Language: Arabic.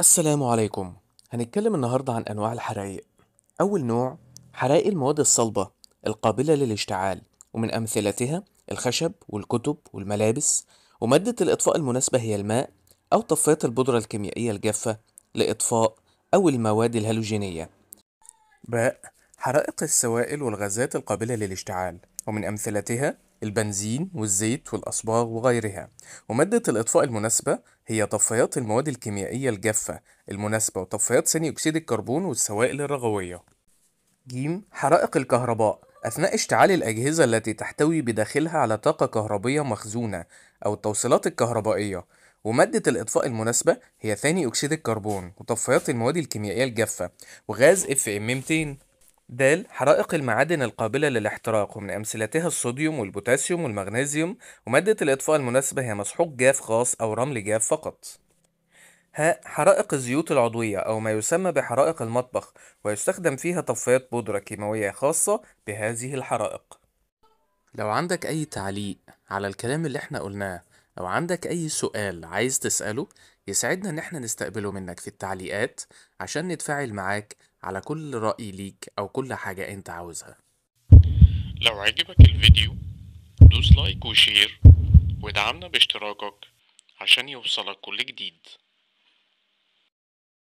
السلام عليكم هنتكلم النهاردة عن أنواع الحرائق أول نوع حرائق المواد الصلبة القابلة للاشتعال ومن أمثلتها الخشب والكتب والملابس ومادة الإطفاء المناسبة هي الماء أو طفايات البودرة الكيميائية الجافة لإطفاء أو المواد الهالوجينية باء حرائق السوائل والغازات القابلة للاشتعال ومن أمثلتها البنزين والزيت والأصباغ وغيرها ومادة الإطفاء المناسبة هي طفيات المواد الكيميائية الجافة المناسبة وطفيات ثاني أكسيد الكربون والسوائل الرغوية ج حرائق الكهرباء أثناء اشتعال الأجهزة التي تحتوي بداخلها على طاقة كهربية مخزونة أو التوصيلات الكهربائية ومادة الإطفاء المناسبة هي ثاني أكسيد الكربون وطفيات المواد الكيميائية الجافة وغاز FM 200 د حرائق المعادن القابلة للاحتراق ومن أمثلتها الصوديوم والبوتاسيوم والمغنيسيوم ومادة الإطفاء المناسبة هي مسحوق جاف خاص أو رمل جاف فقط ه حرائق الزيوت العضوية أو ما يسمى بحرائق المطبخ ويستخدم فيها طفايات بودرة كيماوية خاصة بهذه الحرائق لو عندك أي تعليق على الكلام اللي احنا قلناه أو عندك أي سؤال عايز تسأله يسعدنا إن احنا نستقبله منك في التعليقات عشان نتفاعل معاك على كل رأي ليك أو كل حاجة أنت عاوزها لو عجبك الفيديو دوس لايك وشير ودعمنا باشتراكك عشان يوصلك كل جديد